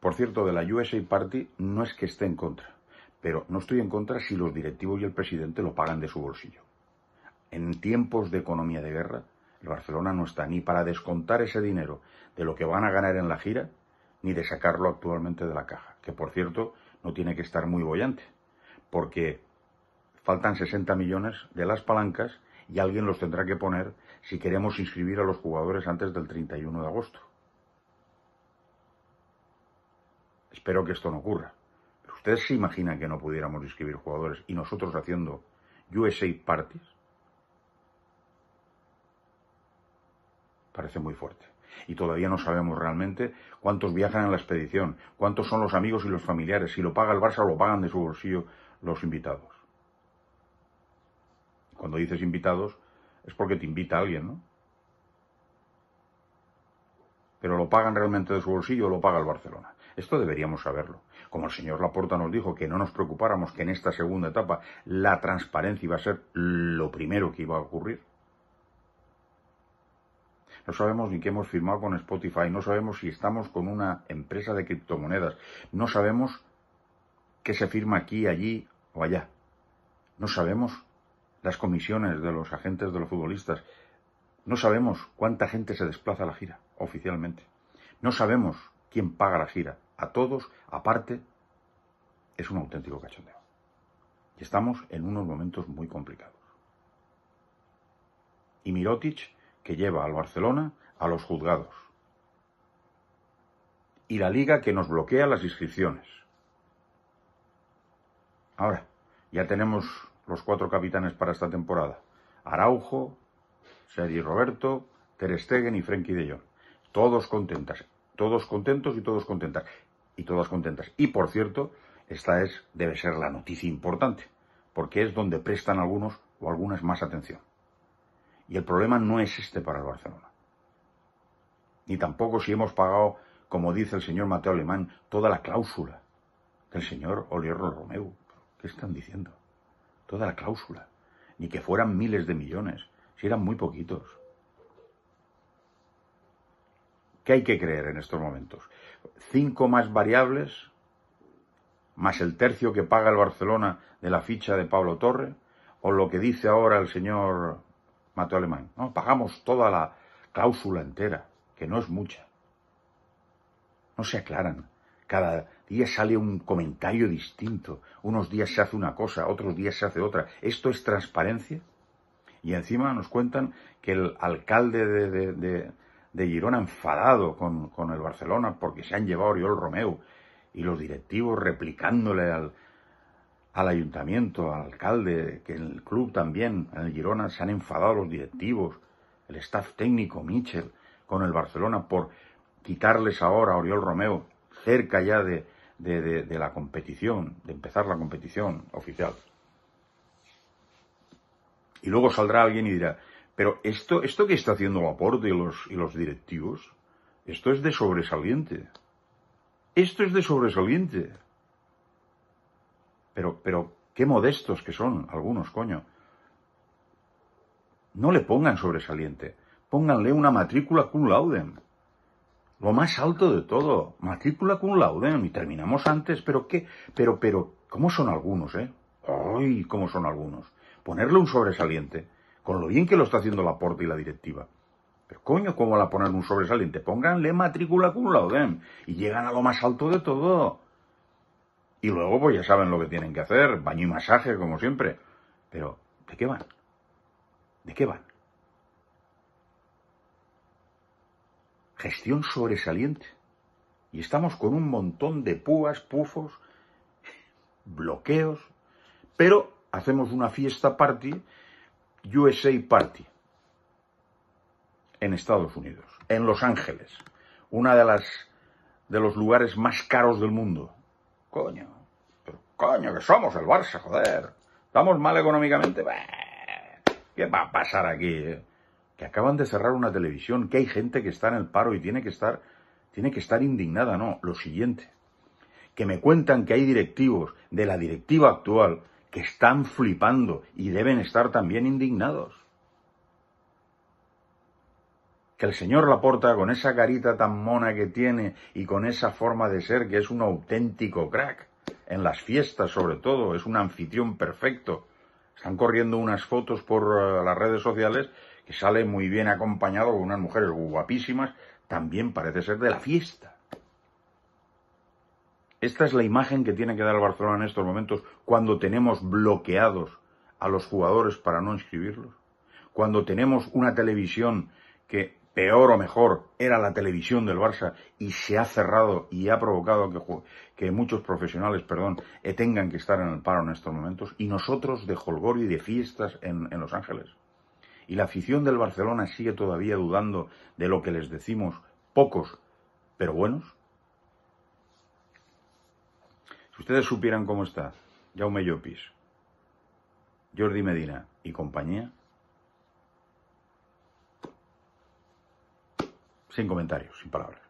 Por cierto, de la USA Party no es que esté en contra, pero no estoy en contra si los directivos y el presidente lo pagan de su bolsillo. En tiempos de economía de guerra, el Barcelona no está ni para descontar ese dinero de lo que van a ganar en la gira, ni de sacarlo actualmente de la caja, que por cierto no tiene que estar muy bollante, porque faltan 60 millones de las palancas y alguien los tendrá que poner si queremos inscribir a los jugadores antes del 31 de agosto. Espero que esto no ocurra. Pero ustedes se imaginan que no pudiéramos inscribir jugadores y nosotros haciendo USA parties. Parece muy fuerte. Y todavía no sabemos realmente cuántos viajan en la expedición, cuántos son los amigos y los familiares, si lo paga el Barça o lo pagan de su bolsillo los invitados. Cuando dices invitados es porque te invita alguien, ¿no? Pero lo pagan realmente de su bolsillo o lo paga el Barcelona. Esto deberíamos saberlo. Como el señor Laporta nos dijo que no nos preocupáramos que en esta segunda etapa la transparencia iba a ser lo primero que iba a ocurrir. No sabemos ni qué hemos firmado con Spotify, no sabemos si estamos con una empresa de criptomonedas, no sabemos qué se firma aquí, allí o allá. No sabemos las comisiones de los agentes de los futbolistas. No sabemos cuánta gente se desplaza a la gira oficialmente. No sabemos quién paga la gira a todos aparte, es un auténtico cachondeo. Y estamos en unos momentos muy complicados. Y Mirotic, que lleva al Barcelona a los juzgados. Y la liga que nos bloquea las inscripciones. Ahora, ya tenemos los cuatro capitanes para esta temporada. Araujo, Sergi Roberto, Ter Stegen y Frenkie de Jong. Todos contentas, todos contentos y todos contentas y todas contentas. Y por cierto, esta es, debe ser la noticia importante, porque es donde prestan algunos o algunas más atención. Y el problema no es este para el Barcelona. Ni tampoco si hemos pagado, como dice el señor Mateo Alemán, toda la cláusula del señor Olivero Romeu. ¿Qué están diciendo? Toda la cláusula. Ni que fueran miles de millones, si eran muy poquitos. ¿Qué hay que creer en estos momentos. Cinco más variables, más el tercio que paga el Barcelona de la ficha de Pablo Torre, o lo que dice ahora el señor Mateo Alemán. No, pagamos toda la cláusula entera, que no es mucha. No se aclaran. Cada día sale un comentario distinto. Unos días se hace una cosa, otros días se hace otra. ¿Esto es transparencia? Y encima nos cuentan que el alcalde de, de Girona enfadado con, con el Barcelona porque se han llevado a Oriol Romeo... y los directivos replicándole al, al ayuntamiento, al alcalde, que en el club también, en el Girona, se han enfadado los directivos, el staff técnico, Michel... con el Barcelona por quitarles ahora a Oriol Romeo cerca ya de, de la competición, de empezar la competición oficial. Y luego saldrá alguien y dirá, pero esto, esto que está haciendo el y los, y los directivos, esto es de sobresaliente. Esto es de sobresaliente. Pero, pero, qué modestos que son algunos, coño. No le pongan sobresaliente. Pónganle una matrícula cum laude. Lo más alto de todo. Matrícula cum laude. Y terminamos antes. Pero qué, pero, pero, ¿cómo son algunos, eh? ¡Ay! ¿Cómo son algunos? Ponerle un sobresaliente con lo bien que lo está haciendo la porta y la directiva. Pero coño, ¿cómo la ponen un sobresaliente? Pónganle matrícula un laudem y llegan a lo más alto de todo. Y luego, pues ya saben lo que tienen que hacer, baño y masaje, como siempre. Pero, ¿de qué van? ¿De qué van? Gestión sobresaliente. Y estamos con un montón de púas, pufos, bloqueos, pero hacemos una fiesta party USA Party en Estados Unidos, en Los Ángeles, una de las de los lugares más caros del mundo. Coño, pero coño que somos el Barça, joder. Estamos mal económicamente. ¿Qué va a pasar aquí? Eh? Que acaban de cerrar una televisión, que hay gente que está en el paro y tiene que estar tiene que estar indignada, no, lo siguiente. Que me cuentan que hay directivos de la directiva actual que están flipando y deben estar también indignados. Que el señor Laporta, con esa carita tan mona que tiene y con esa forma de ser que es un auténtico crack, en las fiestas sobre todo, es un anfitrión perfecto. Están corriendo unas fotos por eh, las redes sociales que sale muy bien acompañado con unas mujeres guapísimas, también parece ser de la fiesta. Esta es la imagen que tiene que dar el Barcelona en estos momentos cuando tenemos bloqueados a los jugadores para no inscribirlos. Cuando tenemos una televisión que, peor o mejor, era la televisión del Barça y se ha cerrado y ha provocado que, muchos profesionales, perdón, eh, tengan que estar en el paro en estos momentos y nosotros de holgorio y de fiestas en Los Ángeles. Y la afición del Barcelona sigue todavía dudando de lo que les decimos pocos, pero buenos ustedes supieran cómo está Jaume Llopis, Jordi Medina y compañía, sin comentarios, sin palabras.